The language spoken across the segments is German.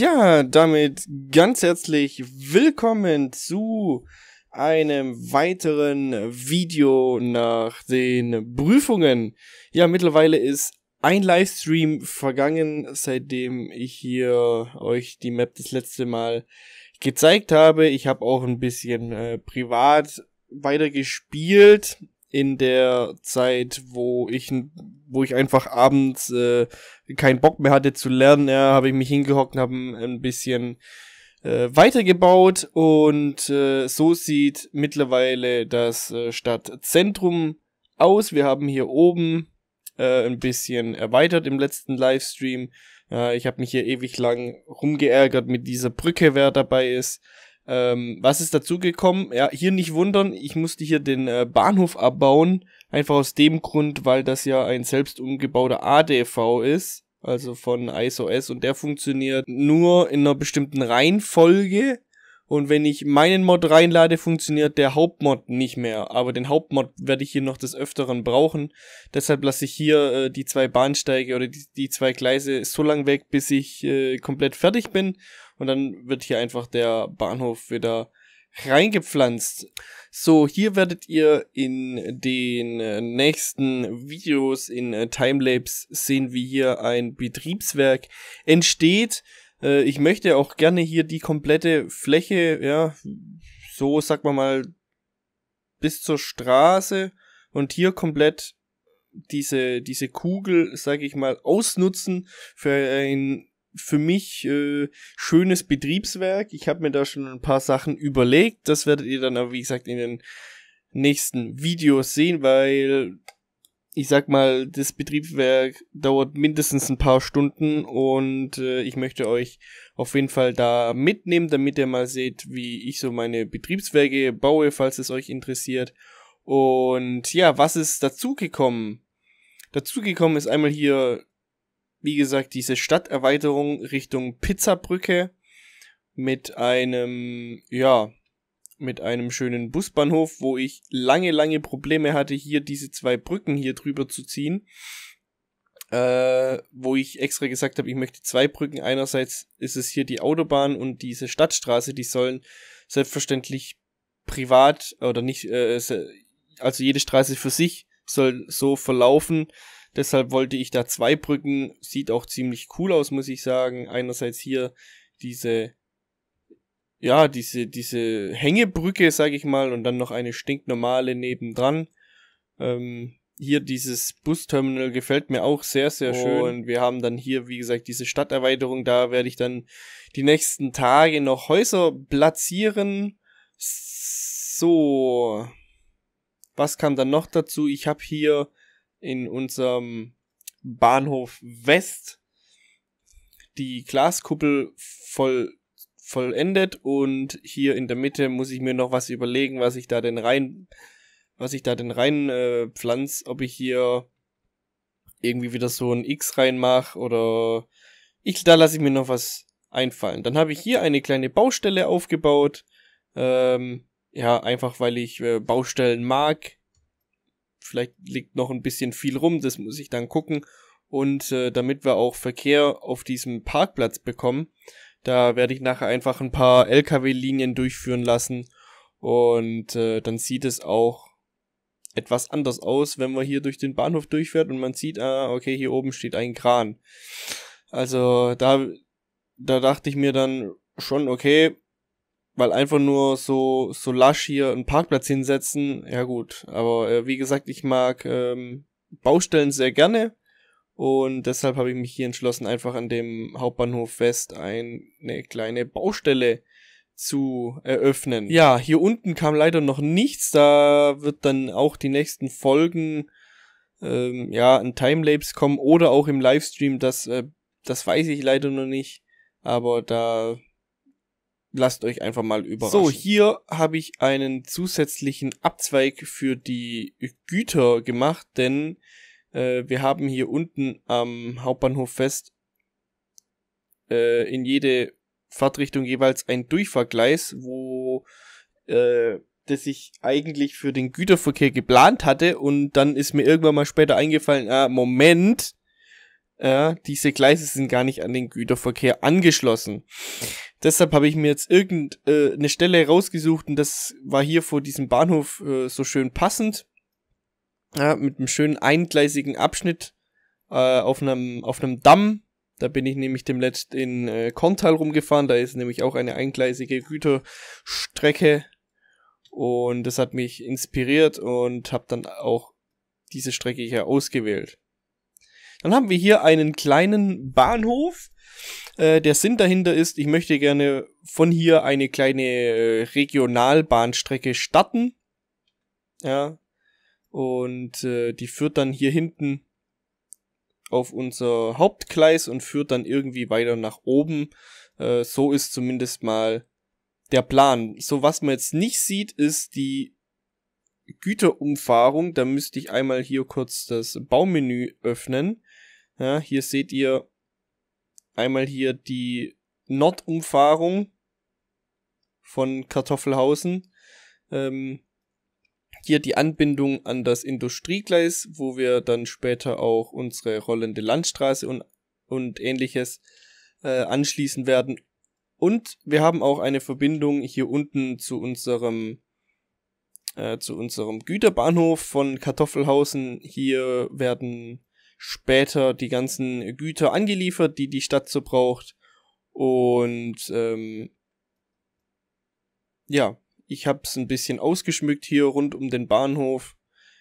Ja, damit ganz herzlich willkommen zu einem weiteren Video nach den Prüfungen. Ja, mittlerweile ist ein Livestream vergangen, seitdem ich hier euch die Map das letzte Mal gezeigt habe. Ich habe auch ein bisschen äh, privat weiter gespielt in der Zeit, wo ich, wo ich einfach abends äh, keinen Bock mehr hatte zu lernen, ja, habe ich mich hingehockt und habe ein bisschen äh, weitergebaut und äh, so sieht mittlerweile das äh, Stadtzentrum aus. Wir haben hier oben äh, ein bisschen erweitert im letzten Livestream. Äh, ich habe mich hier ewig lang rumgeärgert mit dieser Brücke, wer dabei ist. Ähm, was ist dazugekommen? Ja, hier nicht wundern, ich musste hier den äh, Bahnhof abbauen. Einfach aus dem Grund, weil das ja ein selbst umgebauter ADV ist. Also von ISOS und der funktioniert nur in einer bestimmten Reihenfolge und wenn ich meinen Mod reinlade, funktioniert der Hauptmod nicht mehr. Aber den Hauptmod werde ich hier noch des Öfteren brauchen. Deshalb lasse ich hier äh, die zwei Bahnsteige oder die, die, zwei Gleise so lang weg, bis ich äh, komplett fertig bin. Und dann wird hier einfach der Bahnhof wieder reingepflanzt. So, hier werdet ihr in den äh, nächsten Videos in äh, Timelapse sehen, wie hier ein Betriebswerk entsteht äh, ich möchte auch gerne hier die komplette Fläche, ja, so sagt man mal, bis zur Straße und hier komplett diese, diese Kugel, sage ich mal, ausnutzen für ein für mich äh, schönes Betriebswerk. Ich habe mir da schon ein paar Sachen überlegt. Das werdet ihr dann aber, wie gesagt, in den nächsten Videos sehen, weil ich sag mal, das Betriebswerk dauert mindestens ein paar Stunden und äh, ich möchte euch auf jeden Fall da mitnehmen, damit ihr mal seht, wie ich so meine Betriebswerke baue, falls es euch interessiert. Und ja, was ist dazugekommen? Dazugekommen ist einmal hier, wie gesagt, diese Stadterweiterung Richtung Pizzabrücke mit einem, ja, mit einem schönen Busbahnhof, wo ich lange, lange Probleme hatte, hier diese zwei Brücken hier drüber zu ziehen. Äh, wo ich extra gesagt habe, ich möchte zwei Brücken. Einerseits ist es hier die Autobahn und diese Stadtstraße, die sollen selbstverständlich privat oder nicht, äh, also jede Straße für sich soll so verlaufen. Deshalb wollte ich da zwei Brücken. Sieht auch ziemlich cool aus, muss ich sagen. Einerseits hier diese ja, diese, diese Hängebrücke, sag ich mal, und dann noch eine stinknormale nebendran. Ähm, hier dieses Busterminal gefällt mir auch sehr, sehr schön. Und wir haben dann hier, wie gesagt, diese Stadterweiterung. Da werde ich dann die nächsten Tage noch Häuser platzieren. So. Was kam dann noch dazu? Ich habe hier in unserem Bahnhof West die Glaskuppel voll vollendet und hier in der Mitte muss ich mir noch was überlegen, was ich da denn rein, was ich da denn rein äh, pflanz, ob ich hier irgendwie wieder so ein X reinmache oder ich, da lasse ich mir noch was einfallen. Dann habe ich hier eine kleine Baustelle aufgebaut, ähm, ja, einfach weil ich äh, Baustellen mag. Vielleicht liegt noch ein bisschen viel rum, das muss ich dann gucken. Und äh, damit wir auch Verkehr auf diesem Parkplatz bekommen, da werde ich nachher einfach ein paar LKW-Linien durchführen lassen. Und äh, dann sieht es auch etwas anders aus, wenn man hier durch den Bahnhof durchfährt und man sieht, ah, okay, hier oben steht ein Kran. Also da, da dachte ich mir dann schon, okay, weil einfach nur so, so lasch hier einen Parkplatz hinsetzen, ja gut. Aber äh, wie gesagt, ich mag ähm, Baustellen sehr gerne. Und deshalb habe ich mich hier entschlossen, einfach an dem Hauptbahnhof West eine kleine Baustelle zu eröffnen. Ja, hier unten kam leider noch nichts. Da wird dann auch die nächsten Folgen ähm, ja ein Timelapse kommen oder auch im Livestream. Das äh, das weiß ich leider noch nicht, aber da lasst euch einfach mal überraschen. So, hier habe ich einen zusätzlichen Abzweig für die Güter gemacht, denn äh, wir haben hier unten am Hauptbahnhof fest äh, in jede Fahrtrichtung jeweils ein Durchfahrgleis, wo äh, das ich eigentlich für den Güterverkehr geplant hatte und dann ist mir irgendwann mal später eingefallen, ah, Moment, äh, diese Gleise sind gar nicht an den Güterverkehr angeschlossen. Deshalb habe ich mir jetzt irgendeine äh, Stelle rausgesucht und das war hier vor diesem Bahnhof äh, so schön passend ja, mit einem schönen eingleisigen Abschnitt äh, auf einem auf einem Damm. Da bin ich nämlich demletzt in äh, Kontal rumgefahren. Da ist nämlich auch eine eingleisige Güterstrecke und das hat mich inspiriert und habe dann auch diese Strecke hier ausgewählt. Dann haben wir hier einen kleinen Bahnhof. Äh, der Sinn dahinter ist, ich möchte gerne von hier eine kleine äh, Regionalbahnstrecke starten. Ja, und äh, die führt dann hier hinten auf unser Hauptgleis und führt dann irgendwie weiter nach oben. Äh, so ist zumindest mal der Plan. So was man jetzt nicht sieht, ist die Güterumfahrung. Da müsste ich einmal hier kurz das Baumenü öffnen. Ja, hier seht ihr einmal hier die Nordumfahrung von Kartoffelhausen. Ähm, hier die Anbindung an das Industriegleis, wo wir dann später auch unsere rollende Landstraße und, und ähnliches äh, anschließen werden. Und wir haben auch eine Verbindung hier unten zu unserem äh, zu unserem Güterbahnhof von Kartoffelhausen. Hier werden später die ganzen Güter angeliefert, die die Stadt so braucht. Und ähm, ja, ich habe es ein bisschen ausgeschmückt hier rund um den Bahnhof.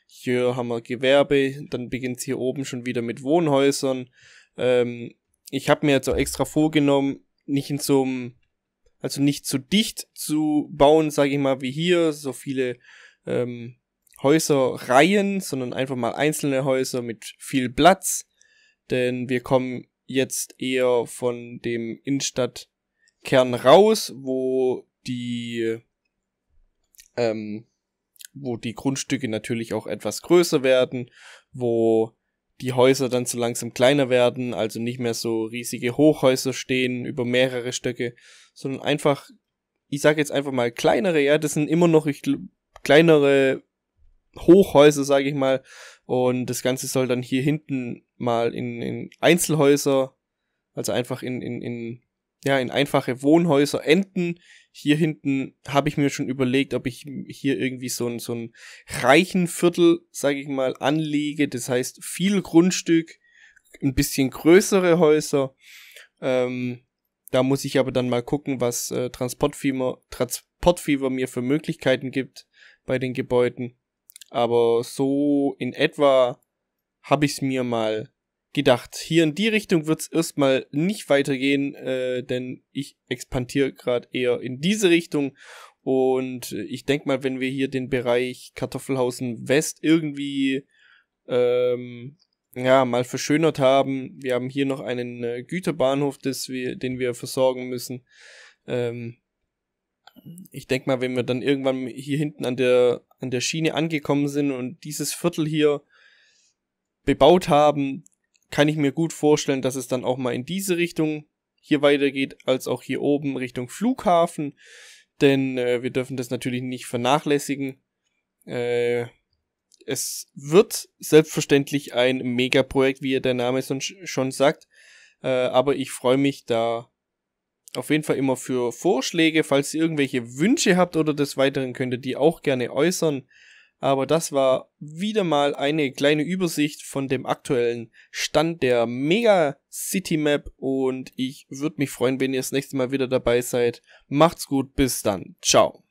Hier haben wir Gewerbe, dann beginnt es hier oben schon wieder mit Wohnhäusern. Ähm, ich habe mir jetzt auch extra vorgenommen, nicht in so einem, also nicht so dicht zu bauen, sage ich mal, wie hier, so viele ähm, Häuserreihen, sondern einfach mal einzelne Häuser mit viel Platz. Denn wir kommen jetzt eher von dem Innenstadtkern raus, wo die ähm, wo die Grundstücke natürlich auch etwas größer werden, wo die Häuser dann so langsam kleiner werden, also nicht mehr so riesige Hochhäuser stehen über mehrere Stöcke, sondern einfach, ich sage jetzt einfach mal kleinere, ja, das sind immer noch ich, kleinere Hochhäuser, sage ich mal, und das Ganze soll dann hier hinten mal in, in Einzelhäuser, also einfach in, in, in ja, in einfache Wohnhäuser enden. Hier hinten habe ich mir schon überlegt, ob ich hier irgendwie so ein, so ein reichen Viertel, sage ich mal, anlege. Das heißt, viel Grundstück, ein bisschen größere Häuser. Ähm, da muss ich aber dann mal gucken, was äh, Transportfieber, Transportfieber mir für Möglichkeiten gibt bei den Gebäuden. Aber so in etwa habe ich es mir mal gedacht. Hier in die Richtung wird es erstmal nicht weitergehen, äh, denn ich expandiere gerade eher in diese Richtung. Und äh, ich denke mal, wenn wir hier den Bereich Kartoffelhausen West irgendwie ähm, ja, mal verschönert haben, wir haben hier noch einen äh, Güterbahnhof, das wir, den wir versorgen müssen. Ähm, ich denke mal, wenn wir dann irgendwann hier hinten an der, an der Schiene angekommen sind und dieses Viertel hier bebaut haben, kann ich mir gut vorstellen, dass es dann auch mal in diese Richtung hier weitergeht, als auch hier oben Richtung Flughafen. Denn äh, wir dürfen das natürlich nicht vernachlässigen. Äh, es wird selbstverständlich ein Megaprojekt, wie der Name schon sagt. Äh, aber ich freue mich da auf jeden Fall immer für Vorschläge. Falls ihr irgendwelche Wünsche habt oder des Weiteren, könnt ihr die auch gerne äußern. Aber das war wieder mal eine kleine Übersicht von dem aktuellen Stand der Mega City Map und ich würde mich freuen, wenn ihr das nächste Mal wieder dabei seid. Macht's gut, bis dann. Ciao.